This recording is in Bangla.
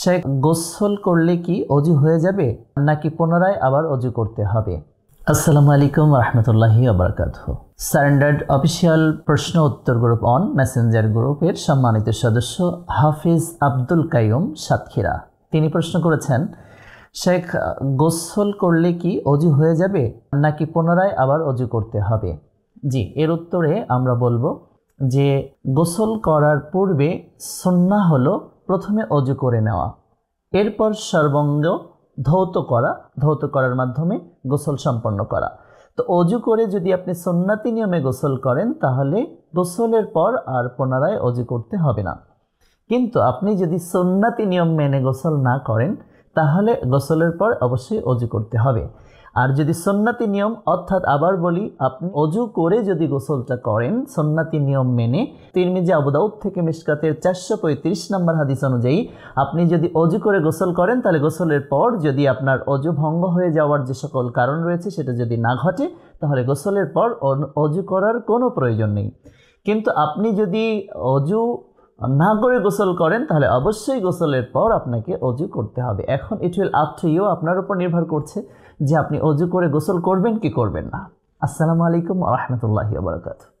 সে গোসল করলে কি অজু হয়ে যাবে নাকি পুনরায় আবার অজু করতে হবে আসসালামু আলাইকুম রহমতুল্লাহি আবরকাত স্যান্ডার্ড অফিসিয়াল প্রশ্ন উত্তর গ্রুপ অন মেসেঞ্জার গ্রুপের সম্মানিত সদস্য হাফিজ আব্দুল কাইম সাতক্ষীরা তিনি প্রশ্ন করেছেন শেখ গোসল করলে কি অজু হয়ে যাবে নাকি পুনরায় আবার অজু করতে হবে জি এর উত্তরে আমরা বলবো যে গোসল করার পূর্বে সন্না হলো প্রথমে অজু করে নেওয়া এরপর সর্বঙ্গ ধৌত করা ধৌত করার মাধ্যমে গোসল সম্পন্ন করা তো অজু করে যদি আপনি সন্ন্যাতি নিয়মে গোসল করেন তাহলে গোসলের পর আর পুনরায় অজু করতে হবে না কিন্তু আপনি যদি সন্ন্যাতি নিয়ম মেনে গোসল না করেন তাহলে গোসলের পর অবশ্যই অজু করতে হবে আর যদি সন্ন্যাতি নিয়ম অর্থাৎ আবার বলি আপনি অজু করে যদি গোসলটা করেন সন্ন্যাতি নিয়ম মেনে তিরমিজি আবুদাউদ থেকে মিসকাতের চারশো পঁয়ত্রিশ নম্বর হাদিস অনুযায়ী আপনি যদি অজু করে গোসল করেন তাহলে গোসলের পর যদি আপনার অজু ভঙ্গ হয়ে যাওয়ার যে সকল কারণ রয়েছে সেটা যদি না ঘটে তাহলে গোসলের পর অজু করার কোনো প্রয়োজন নেই কিন্তু আপনি যদি অজু না করে গোসল করেন তাহলে অবশ্যই গোসলের পর আপনাকে অজু করতে হবে এখন it will up to you আপনার উপর নির্ভর করছে যে আপনি অজু করে গোসল করবেন কি করবেন না আসসালামু আলাইকুম রহমতুল্লাহি আবরকাতু